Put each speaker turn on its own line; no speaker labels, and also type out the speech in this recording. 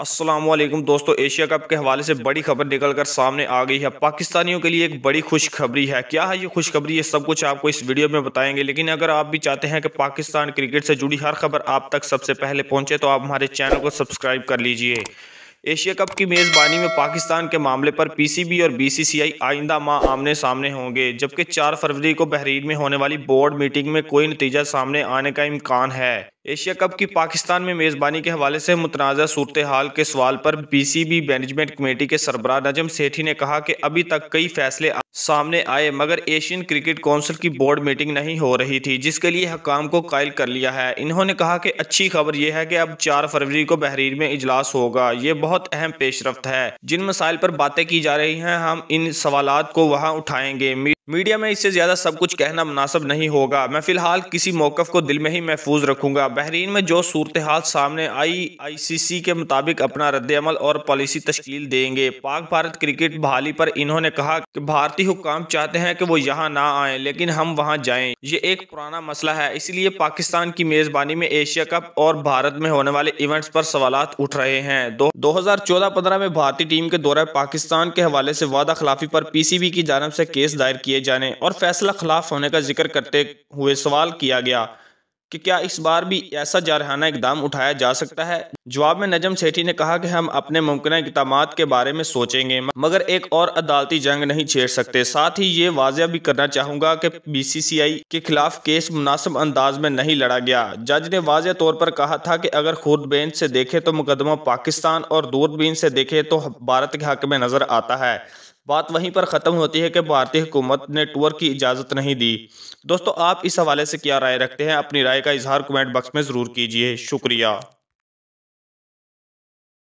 असलम दोस्तों Asia cup के हवाले से बड़ी खबर निकलकर सामने आ गई है पाकिस्तानियों के लिए एक बड़ी खुशखबरी है क्या है ये खुशखबरी ये सब कुछ आपको इस वीडियो में बताएंगे लेकिन अगर आप भी चाहते हैं कि पाकिस्तान क्रिकेट से जुड़ी हर खबर आप तक सबसे पहले पहुंचे तो आप हमारे चैनल को सब्सक्राइब कर लीजिए एशिया कप की मेज़बानी में पाकिस्तान के मामले पर पीसीबी और बीसीसीआई आइंदा माह आमने सामने होंगे जबकि 4 फरवरी को बहरीन में होने वाली बोर्ड मीटिंग में कोई नतीजा सामने आने का इम्कान है एशिया कप की पाकिस्तान में मेज़बानी के हवाले से मुतनाज़ सूरत हाल के सवाल पर बी मैनेजमेंट कमेटी के सरबराह नजम सेठी ने कहा कि अभी तक कई फैसले सामने आए मगर एशियन क्रिकेट काउंसिल की बोर्ड मीटिंग नहीं हो रही थी जिसके लिए हकाम को कायल कर लिया है इन्होंने कहा कि अच्छी खबर यह है कि अब चार फरवरी को बहरीन में इजलास होगा ये बहुत अहम पेशरफ है जिन मसाइल पर बातें की जा रही हैं हम इन सवाल को वहाँ उठाएंगे मीडिया में इससे ज़्यादा सब कुछ कहना मुनासब नहीं होगा मैं फ़िलहाल किसी मौक़ को दिल में ही महफूज रखूंगा बहरीन में जो सूरत हाल सामने आई आई सी सी के मुताबिक अपना रद्दमल और पॉलिसी तश्कील देंगे पाक भारत क्रिकेट बहाली पर इन्होंने कहा कि भारतीय हुकाम चाहते हैं कि वो यहाँ ना आए लेकिन हम वहाँ जाएँ ये एक पुराना मसला है इसलिए पाकिस्तान की मेज़बानी में एशिया कप और भारत में होने वाले इवेंट्स पर सवाल उठ रहे हैं दो हजार चौदह पंद्रह में भारतीय टीम के दौरा पाकिस्तान के हवाले से वादा खिलाफी पर बी की जानब से केस दायर किए किए जाने और फैसला खिलाफ होने का जिक्र करते हुए सवाल किया गया कि क्या इस बार भी ऐसा जारहाना इकदाम उठाया जा सकता है जवाब में नजम सेठी ने कहा कि हम अपने मुमकिन इकदाम के बारे में सोचेंगे मगर एक और अदालती जंग नहीं छेड़ सकते साथ ही ये वाजिया भी करना चाहूंगा कि बी सी सी आई के खिलाफ केस मुनासिब अंदाज में नहीं लड़ा गया जज ने वाजह तौर पर कहा था कि अगर खुर्दबेन से देखे तो मुकदमा पाकिस्तान और दूरबीन से देखे तो भारत के हक में नजर आता है बात वहीं पर ख़त्म होती है कि भारतीय हुकूमत ने टूर की इजाज़त नहीं दी दोस्तों आप इस हवाले से क्या राय रखते हैं अपनी राय का इजहार कमेंट बक्स में ज़रूर कीजिए शुक्रिया